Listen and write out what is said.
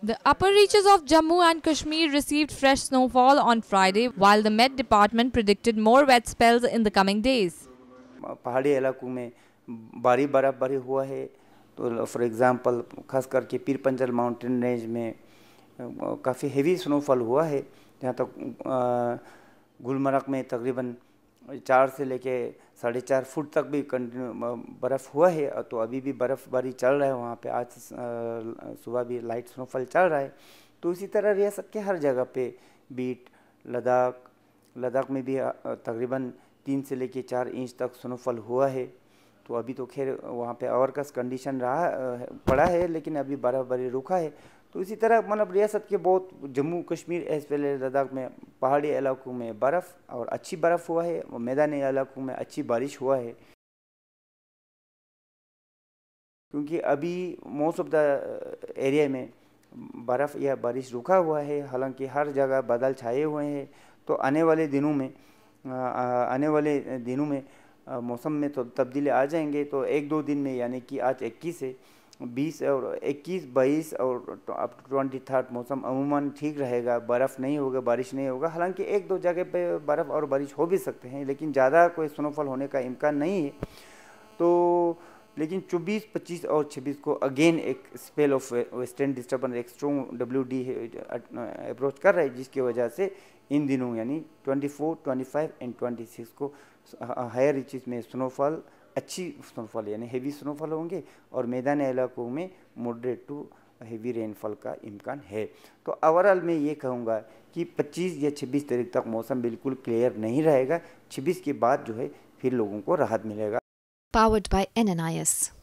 The upper reaches of Jammu and Kashmir received fresh snowfall on Friday, while the Met Department predicted more wet spells in the coming days. पहाड़ी इलाकों में भारी बर्फबारी हुआ है तो फॉर एग्जांपल खास करके पीर पंजल माउंटेन रेंज में काफ़ी हेवी स्नोफॉल हुआ है जहाँ तक गुलमर्ग में तकरीबन चार से लेके साढ़े चार फुट तक भी कंटिन्यू बर्फ़ हुआ है तो अभी भी बर्फ़बारी चल रहा है वहाँ पे आज सुबह भी लाइट स्नोफॉल चल रहा है तो इसी तरह रियासत के हर जगह पे बीट लद्दाख लद्दाख में भी तकरीबन तीन से लेके चार इंच तक स्नोफॉल हुआ है तो अभी तो खैर वहाँ पे कस कंडीशन रहा पड़ा है लेकिन अभी बर्फ़बारी रुका है तो इसी तरह मतलब रियासत के बहुत जम्मू कश्मीर एज वेल लद्दाख में पहाड़ी इलाकों में बर्फ़ और अच्छी बर्फ़ हुआ है और मैदानी इलाकों में अच्छी बारिश हुआ है क्योंकि अभी मोस्ट ऑफ द एरिया में बर्फ़ या बारिश रुका हुआ है हालांकि हर जगह बादल छाए हुए हैं तो आने वाले दिनों में आने वाले दिनों में मौसम में तो तब्दीली आ जाएंगे तो एक दो दिन में यानी कि आज इक्कीस है बीस और इक्कीस बाईस और तो अब ट्वेंटी थर्ड मौसम अमूमन ठीक रहेगा बर्फ़ नहीं होगा बारिश नहीं होगा हालांकि एक दो जगह पे बर्फ़ और बारिश हो भी सकते हैं लेकिन ज़्यादा कोई स्नोफॉल होने का इम्कान नहीं है तो लेकिन 24, 25 और 26 को अगेन एक स्पेल ऑफ वेस्टर्न डिस्टर्बेंस एक स्ट्रॉन्ग डब्ल्यू डी अप्रोच कर रहा है जिसकी वजह से इन दिनों यानी 24, 25 एंड 26 को हायर रिचीज़ में स्नोफॉल अच्छी स्नोफॉल यानी हेवी स्नोफॉल होंगे और मैदानी इलाकों में मोडरेट टू हेवी रेनफॉल का इम्कान है तो ओवरऑल मैं ये कहूँगा कि 25 या 26 तारीख तक मौसम बिल्कुल क्लियर नहीं रहेगा 26 के बाद जो है फिर लोगों को राहत मिलेगा पावर्ड बाई एन